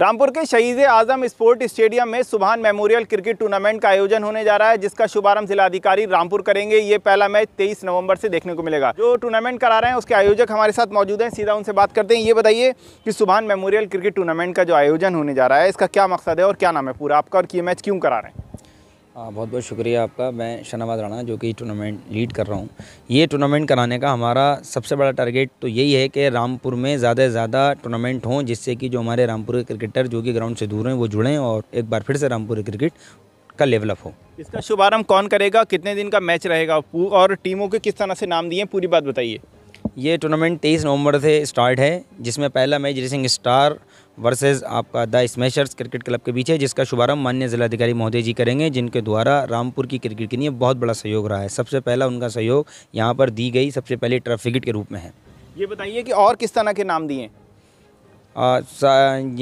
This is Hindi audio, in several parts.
रामपुर के शहीद आजम स्पोर्ट स्टेडियम में सुबहान मेमोरियल क्रिकेट टूर्नामेंट का आयोजन होने जा रहा है जिसका शुभारंभ जिलाधिकारी रामपुर करेंगे ये पहला मैच 23 नवंबर से देखने को मिलेगा जो टूर्नामेंट करा रहे हैं उसके आयोजक हमारे साथ मौजूद हैं सीधा उनसे बात करते हैं ये बताइए कि सुबहान मेमोरियल क्रिकेट टूर्नामेंट का जो आयोजन होने जा रहा है इसका क्या मकसद है और क्या नाम है पूरा आपका और ये मैच क्यों करा रहे हैं हाँ, बहुत बहुत शुक्रिया आपका मैं शनाबाद राणा जो कि टूर्नामेंट लीड कर रहा हूँ ये टूर्नामेंट कराने का हमारा सबसे बड़ा टारगेट तो यही है कि रामपुर में ज़्यादा से ज़्यादा टूर्नामेंट हों जिससे कि जो हमारे रामपुर के क्रिकेटर जो कि ग्राउंड से दूर हैं वो जुड़ें और एक बार फिर से रामपुर क्रिकेट का लेवलअप हो इसका शुभारम्भ कौन करेगा कितने दिन का मैच रहेगा और टीमों के किस तरह से नाम दिए पूरी बात बताइए ये टूर्नामेंट तेईस नवंबर से स्टार्ट है जिसमें पहला मैच रेसिंग स्टार वर्सेस आपका द स्मैशर्स क्रिकेट क्लब के बीच है जिसका शुभारंभ मान्य जिलाधिकारी महोदय जी करेंगे जिनके द्वारा रामपुर की क्रिकेट के लिए बहुत बड़ा सहयोग रहा है सबसे पहला उनका सहयोग यहाँ पर दी गई सबसे पहले ट्रफ विकेट के रूप में है ये बताइए कि और किस तरह के नाम दिए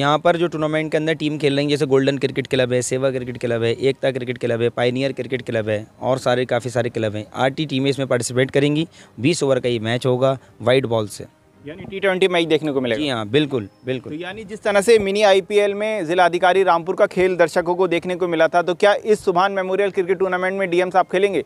यहाँ पर जो टूर्नामेंट के अंदर टीम खेल रही है जैसे गोल्डन क्रिकेट क्लब है सेवा क्रिकेट क्लब है एकता क्रिकेट क्लब है पाइनियर क्रिकेट क्लब है और सारे काफ़ी सारे क्लब हैं आठ टीमें इसमें पार्टिसिपेट करेंगी बीस ओवर का ये मैच होगा वाइट बॉल से यानी टी ट्वेंटी मैच देखने को मिलेगा जी हाँ बिल्कुल बिल्कुल तो यानी जिस तरह से मिनी आईपीएल में जिलाधिकारी रामपुर का खेल दर्शकों को देखने को मिला था तो क्या इस सुभान मेमोरियल क्रिकेट टूर्नामेंट में डीएम साहब खेलेंगे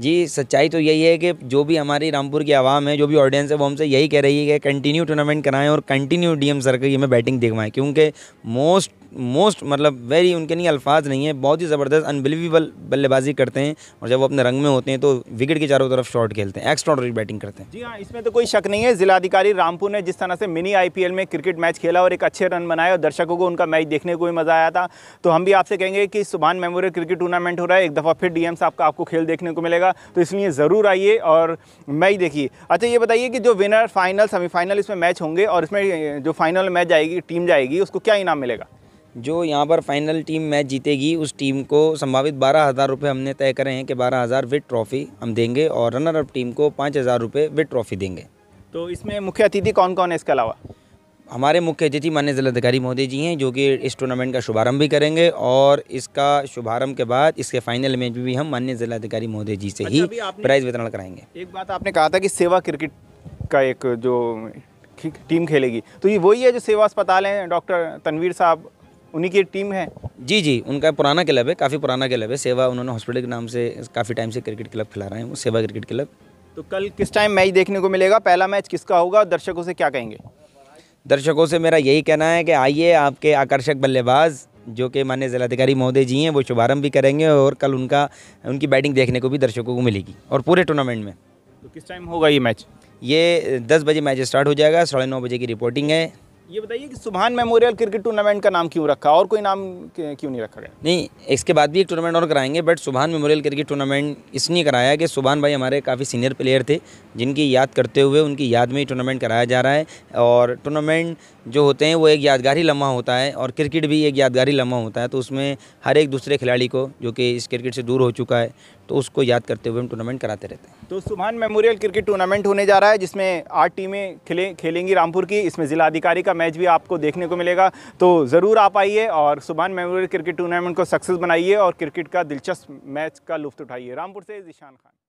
जी सच्चाई तो यही है कि जो भी हमारी रामपुर की आवाम है जो भी ऑडियंस है वो हमसे यही कह रही है कि कंटिन्यू टूर्नामेंट कराएं और कंटिन्यू डीएम सर ये में बैटिंग दिखवाएं क्योंकि मोस्ट मोस्ट मतलब वेरी उनके नहीं अल्फाज नहीं है बहुत ही ज़बरदस्त अनबिलीवेबल बल्लेबाजी करते हैं और जब वो अपने रंग में होते हैं तो विकेट के चारों तरफ शॉट खेलते हैं एक्स्ट्रा बैटिंग करते हैं जी हाँ इसमें तो कोई शक नहीं है जिलाधिकारी रामपुर ने जिस तरह से मिनी आई में क्रिकेट मैच खेला और एक अच्छे रन बनाए और दर्शकों को उनका मैच देखने को भी मज़ा आया था तो हम भी आपसे कहेंगे कि सुबहान मेमोरियल क्रिकेट टूर्नामेंट हो रहा है एक दफ़ा फिर डीएम साहब का आपको खेल देखने को मिलेगा तो इसलिए ज़रूर आइए और मैच देखिए अच्छा ये बताइए कि जो विनर फाइनल सेमीफाइनल इसमें मैच होंगे और इसमें जो फाइनल मैच जाएगी टीम जाएगी उसको क्या इनाम मिलेगा जो यहाँ पर फाइनल टीम मैच जीतेगी उस टीम को संभावित बारह हज़ार रुपये हमने तय करे हैं कि बारह हज़ार विद ट्रॉफ़ी हम देंगे और रनर अप टीम को पाँच हज़ार रुपये विद ट्रॉफ़ी देंगे तो इसमें मुख्य अतिथि कौन कौन है इसके अलावा हमारे मुख्य अतिथि मान्य जिलाधिकारी महोदय जी हैं जो कि इस टूर्नामेंट का शुभारंभ भी करेंगे और इसका शुभारंभ के बाद इसके फाइनल मैच भी हम मान्य जिलाधिकारी महोदय जी से ही अच्छा, प्राइज वितरण कराएंगे एक बात आपने कहा था कि सेवा क्रिकेट का एक जो टीम खेलेगी तो ये वही है जो सेवा अस्पताल हैं डॉक्टर तनवीर साहब उन्हीं की टीम है जी जी उनका पुराना क्लब है काफ़ी पुराना क्लब है सेवा उन्होंने हॉस्पिटल के नाम से काफ़ी टाइम से क्रिकेट क्लब खिला रहे हैं वो सेवा क्रिकेट क्लब तो कल किस टाइम मैच देखने को मिलेगा पहला मैच किसका होगा और दर्शकों से क्या कहेंगे दर्शकों से मेरा यही कहना है कि आइए आपके आकर्षक बल्लेबाज जो कि माननीय जिलाधिकारी महोदय जी हैं वो शुभारंभ भी करेंगे और कल उनका उनकी बैटिंग देखने को भी दर्शकों को मिलेगी और पूरे टूर्नामेंट में तो किस टाइम होगा ये मैच ये दस बजे मैच स्टार्ट हो जाएगा साढ़े नौ बजे की रिपोर्टिंग है ये बताइए कि सुबहान मेमोरियल क्रिकेट टूर्नामेंट का नाम क्यों रखा और कोई नाम क्यों नहीं रखा गया नहीं इसके बाद भी एक टूर्नामेंट और कराएंगे बट सुभान मेमोरियल क्रिकेट टूर्नामेंट इसलिए कराया कि सुबहान भाई हमारे काफ़ी सीनियर प्लेयर थे जिनकी याद करते हुए उनकी याद में ही टूर्नामेंट कराया जा रहा है और टूर्नामेंट जो होते हैं वो एक यादगारी लम्हा होता है और क्रिकेट भी एक यादगारी लम्हा होता है तो उसमें हर एक दूसरे खिलाड़ी को जो कि इस क्रिकेट से दूर हो चुका है तो उसको याद करते हुए हम टूर्नामेंट कराते रहते हैं तो सुभान मेमोरियल क्रिकेट टूर्नामेंट होने जा रहा है जिसमें आठ टीमें खेले खेलेंगी रामपुर की इसमें ज़िलाधिकारी का मैच भी आपको देखने को मिलेगा तो ज़रूर आप आइए और सुभान मेमोरियल क्रिकेट टूर्नामेंट को सक्सेस बनाइए और क्रिकेट का दिलचस्प मैच का लुफ्त उठाइए रामपुर से ईशान खान